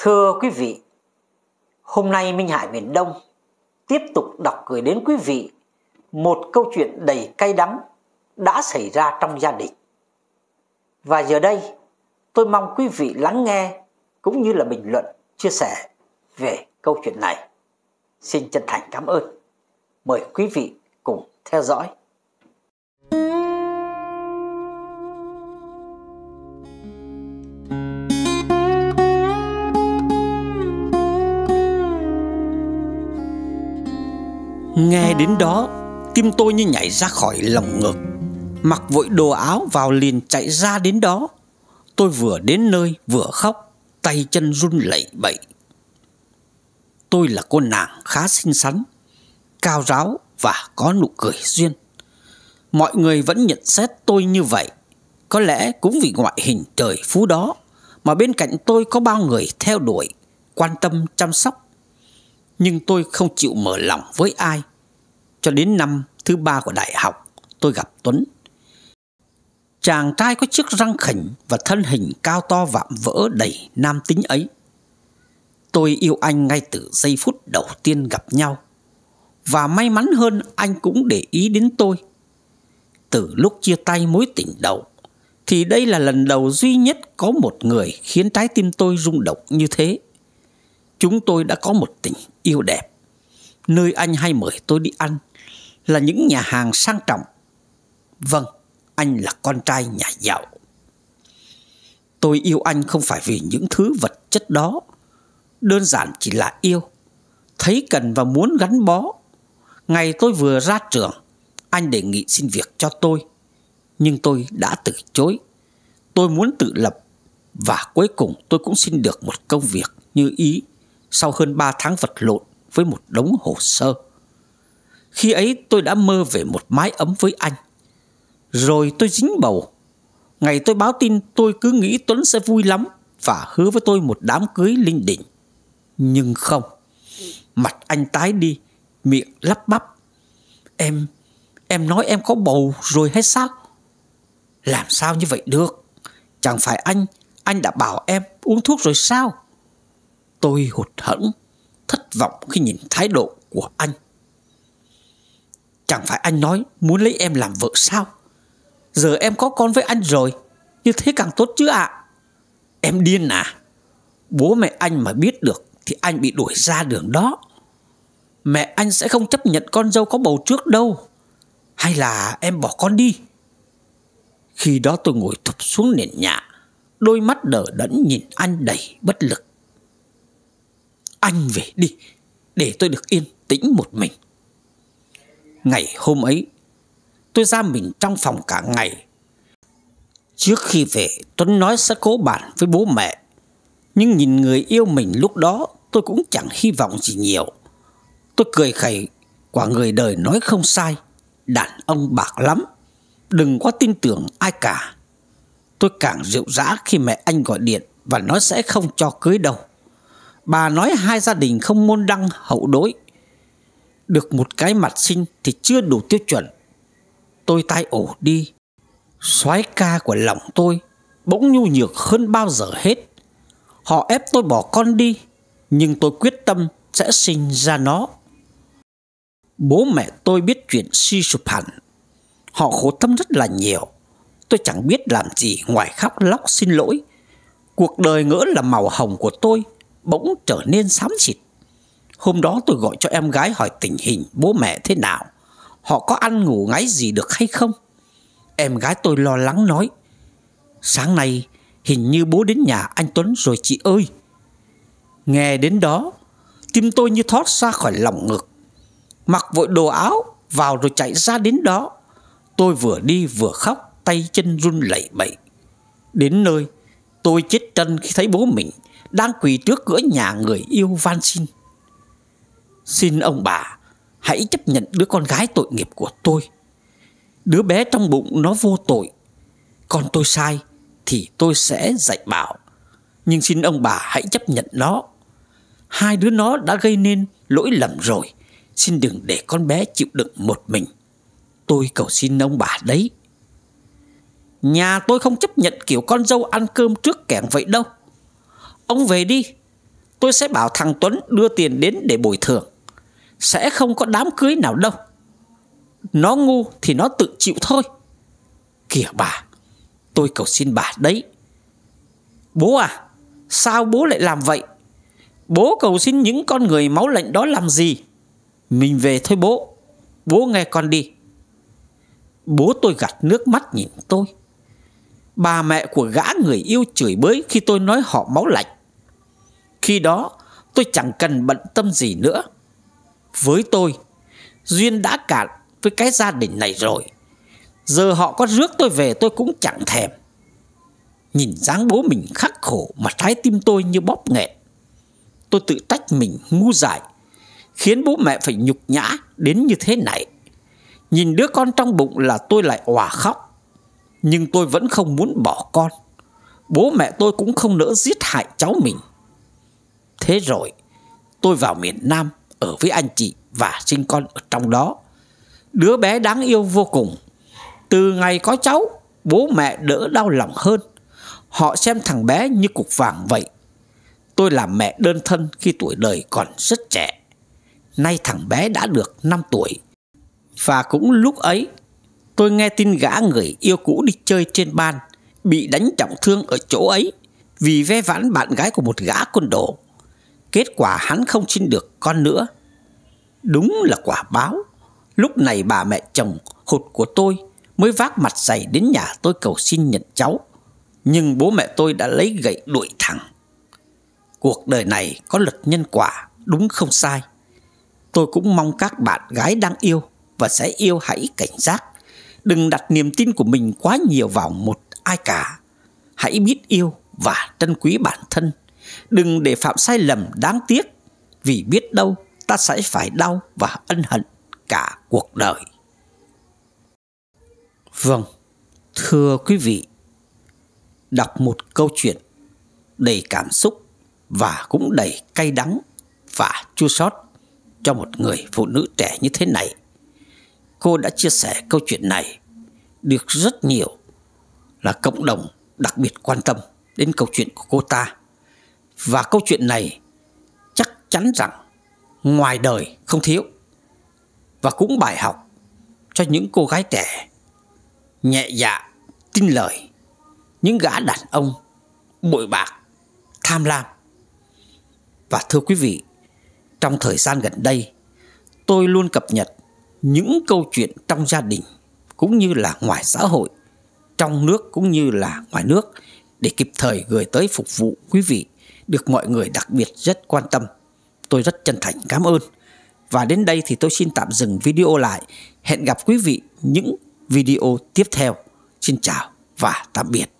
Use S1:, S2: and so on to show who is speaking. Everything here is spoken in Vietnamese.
S1: Thưa quý vị, hôm nay Minh Hải miền Đông tiếp tục đọc gửi đến quý vị một câu chuyện đầy cay đắng đã xảy ra trong gia đình. Và giờ đây, tôi mong quý vị lắng nghe cũng như là bình luận, chia sẻ về câu chuyện này. Xin chân thành cảm ơn. Mời quý vị cùng theo dõi. Nghe đến đó Tim tôi như nhảy ra khỏi lòng ngực Mặc vội đồ áo vào liền chạy ra đến đó Tôi vừa đến nơi vừa khóc Tay chân run lẩy bẩy Tôi là cô nàng khá xinh xắn Cao ráo và có nụ cười duyên Mọi người vẫn nhận xét tôi như vậy Có lẽ cũng vì ngoại hình trời phú đó Mà bên cạnh tôi có bao người theo đuổi Quan tâm chăm sóc Nhưng tôi không chịu mở lòng với ai cho đến năm thứ ba của đại học, tôi gặp Tuấn. Chàng trai có chiếc răng khỉnh và thân hình cao to vạm vỡ đầy nam tính ấy. Tôi yêu anh ngay từ giây phút đầu tiên gặp nhau. Và may mắn hơn anh cũng để ý đến tôi. Từ lúc chia tay mối tình đầu, thì đây là lần đầu duy nhất có một người khiến trái tim tôi rung động như thế. Chúng tôi đã có một tình yêu đẹp nơi anh hay mời tôi đi ăn là những nhà hàng sang trọng. Vâng, anh là con trai nhà giàu. Tôi yêu anh không phải vì những thứ vật chất đó, đơn giản chỉ là yêu, thấy cần và muốn gắn bó. Ngày tôi vừa ra trường, anh đề nghị xin việc cho tôi, nhưng tôi đã từ chối. Tôi muốn tự lập và cuối cùng tôi cũng xin được một công việc như ý sau hơn 3 tháng vật lộn với một đống hồ sơ. Khi ấy tôi đã mơ về một mái ấm với anh. Rồi tôi dính bầu. Ngày tôi báo tin tôi cứ nghĩ Tuấn sẽ vui lắm và hứa với tôi một đám cưới linh đình. Nhưng không. Mặt anh tái đi, miệng lắp bắp. Em, em nói em có bầu rồi hay sao? Làm sao như vậy được? Chẳng phải anh, anh đã bảo em uống thuốc rồi sao? Tôi hụt hẫng thất vọng khi nhìn thái độ của anh Chẳng phải anh nói muốn lấy em làm vợ sao Giờ em có con với anh rồi Như thế càng tốt chứ ạ à. Em điên à Bố mẹ anh mà biết được Thì anh bị đuổi ra đường đó Mẹ anh sẽ không chấp nhận con dâu có bầu trước đâu Hay là em bỏ con đi Khi đó tôi ngồi thụp xuống nền nhà Đôi mắt đờ đẫn nhìn anh đầy bất lực anh về đi Để tôi được yên tĩnh một mình Ngày hôm ấy Tôi ra mình trong phòng cả ngày Trước khi về Tuấn nói sẽ cố bản với bố mẹ Nhưng nhìn người yêu mình lúc đó Tôi cũng chẳng hy vọng gì nhiều Tôi cười khẩy Quả người đời nói không sai Đàn ông bạc lắm Đừng quá tin tưởng ai cả Tôi càng rượu rã khi mẹ anh gọi điện Và nói sẽ không cho cưới đâu Bà nói hai gia đình không môn đăng hậu đối Được một cái mặt sinh thì chưa đủ tiêu chuẩn Tôi tai ổ đi soái ca của lòng tôi Bỗng nhu nhược hơn bao giờ hết Họ ép tôi bỏ con đi Nhưng tôi quyết tâm sẽ sinh ra nó Bố mẹ tôi biết chuyện suy sụp hẳn Họ khổ tâm rất là nhiều Tôi chẳng biết làm gì ngoài khóc lóc xin lỗi Cuộc đời ngỡ là màu hồng của tôi bỗng trở nên xám xịt. Hôm đó tôi gọi cho em gái hỏi tình hình bố mẹ thế nào, họ có ăn ngủ ngáy gì được hay không. Em gái tôi lo lắng nói, sáng nay hình như bố đến nhà anh Tuấn rồi chị ơi. Nghe đến đó, tim tôi như thoát ra khỏi lòng ngực. Mặc vội đồ áo, vào rồi chạy ra đến đó. Tôi vừa đi vừa khóc, tay chân run lẩy bẩy. Đến nơi, tôi chết chân khi thấy bố mình đang quỳ trước cửa nhà người yêu van xin. Xin ông bà hãy chấp nhận đứa con gái tội nghiệp của tôi. Đứa bé trong bụng nó vô tội. Còn tôi sai thì tôi sẽ dạy bảo. Nhưng xin ông bà hãy chấp nhận nó. Hai đứa nó đã gây nên lỗi lầm rồi. Xin đừng để con bé chịu đựng một mình. Tôi cầu xin ông bà đấy. Nhà tôi không chấp nhận kiểu con dâu ăn cơm trước kẻng vậy đâu Ông về đi Tôi sẽ bảo thằng Tuấn đưa tiền đến để bồi thường Sẽ không có đám cưới nào đâu Nó ngu thì nó tự chịu thôi Kìa bà Tôi cầu xin bà đấy Bố à Sao bố lại làm vậy Bố cầu xin những con người máu lạnh đó làm gì Mình về thôi bố Bố nghe con đi Bố tôi gạt nước mắt nhìn tôi Bà mẹ của gã người yêu chửi bới khi tôi nói họ máu lạnh khi đó tôi chẳng cần bận tâm gì nữa Với tôi Duyên đã cạn với cái gia đình này rồi Giờ họ có rước tôi về tôi cũng chẳng thèm Nhìn dáng bố mình khắc khổ Mà trái tim tôi như bóp nghẹn Tôi tự trách mình ngu dại Khiến bố mẹ phải nhục nhã đến như thế này Nhìn đứa con trong bụng là tôi lại òa khóc Nhưng tôi vẫn không muốn bỏ con Bố mẹ tôi cũng không nỡ giết hại cháu mình Thế rồi tôi vào miền Nam ở với anh chị và sinh con ở trong đó. Đứa bé đáng yêu vô cùng. Từ ngày có cháu, bố mẹ đỡ đau lòng hơn. Họ xem thằng bé như cục vàng vậy. Tôi làm mẹ đơn thân khi tuổi đời còn rất trẻ. Nay thằng bé đã được 5 tuổi. Và cũng lúc ấy, tôi nghe tin gã người yêu cũ đi chơi trên ban, bị đánh trọng thương ở chỗ ấy vì ve vãn bạn gái của một gã quân đồ Kết quả hắn không xin được con nữa Đúng là quả báo Lúc này bà mẹ chồng hụt của tôi Mới vác mặt dày đến nhà tôi cầu xin nhận cháu Nhưng bố mẹ tôi đã lấy gậy đuổi thẳng Cuộc đời này có luật nhân quả Đúng không sai Tôi cũng mong các bạn gái đang yêu Và sẽ yêu hãy cảnh giác Đừng đặt niềm tin của mình quá nhiều vào một ai cả Hãy biết yêu và trân quý bản thân Đừng để phạm sai lầm đáng tiếc Vì biết đâu ta sẽ phải đau và ân hận cả cuộc đời Vâng, thưa quý vị Đọc một câu chuyện đầy cảm xúc Và cũng đầy cay đắng và chua xót cho một người phụ nữ trẻ như thế này Cô đã chia sẻ câu chuyện này Được rất nhiều là cộng đồng đặc biệt quan tâm đến câu chuyện của cô ta và câu chuyện này chắc chắn rằng ngoài đời không thiếu Và cũng bài học cho những cô gái trẻ Nhẹ dạ, tin lời Những gã đàn ông bội bạc, tham lam Và thưa quý vị Trong thời gian gần đây Tôi luôn cập nhật những câu chuyện trong gia đình Cũng như là ngoài xã hội Trong nước cũng như là ngoài nước Để kịp thời gửi tới phục vụ quý vị được mọi người đặc biệt rất quan tâm. Tôi rất chân thành cảm ơn. Và đến đây thì tôi xin tạm dừng video lại. Hẹn gặp quý vị những video tiếp theo. Xin chào và tạm biệt.